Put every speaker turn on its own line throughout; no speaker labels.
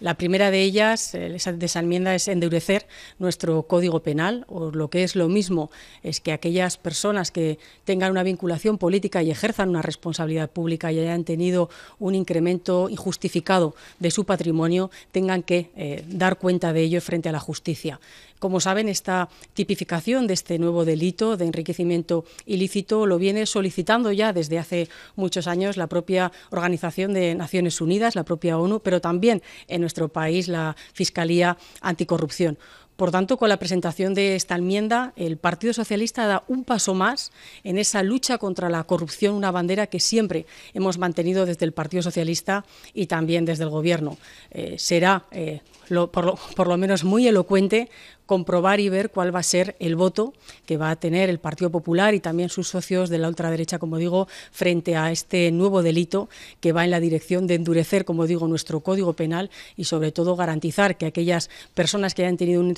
La primera de ellas, eh, esa enmienda, es endurecer nuestro código penal, o lo que es lo mismo, es que aquellas personas que tengan una vinculación política y ejerzan una responsabilidad pública y hayan tenido un incremento injustificado de su patrimonio, tengan que eh, dar cuenta de ello frente a la justicia. Como saben, esta tipificación de este nuevo delito de enriquecimiento ilícito lo viene solicitando ya desde hace muchos años la propia Organización de Naciones Unidas, la propia ONU, pero también en nuestro país la Fiscalía Anticorrupción. Por tanto, con la presentación de esta enmienda, el Partido Socialista da un paso más en esa lucha contra la corrupción, una bandera que siempre hemos mantenido desde el Partido Socialista y también desde el Gobierno. Eh, será, eh, por, lo, por lo menos, muy elocuente comprobar y ver cuál va a ser el voto que va a tener el Partido Popular y también sus socios de la ultraderecha, como digo, frente a este nuevo delito que va en la dirección de endurecer, como digo, nuestro Código Penal y sobre todo garantizar que aquellas personas que hayan tenido un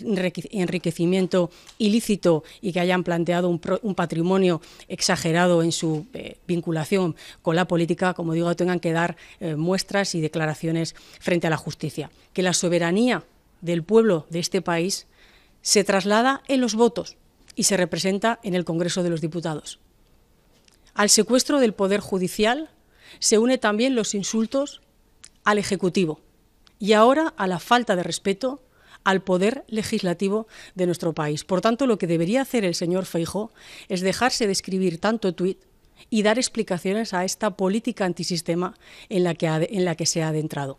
enriquecimiento ilícito y que hayan planteado un, patrimonio exagerado en su eh, vinculación con la política, como digo, tengan que dar eh, muestras y declaraciones frente a la justicia. Que la soberanía del pueblo de este país se traslada en los votos y se representa en el Congreso de los Diputados. Al secuestro del Poder Judicial se une también los insultos al Ejecutivo y ahora a la falta de respeto al poder legislativo de nuestro país. Por tanto, lo que debería hacer el señor Feijo es dejarse de escribir tanto tuit y dar explicaciones a esta política antisistema en la que, en la que se ha adentrado.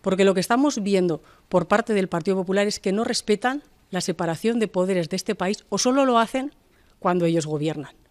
Porque lo que estamos viendo por parte del Partido Popular es que no respetan la separación de poderes de este país o solo lo hacen cuando ellos gobiernan.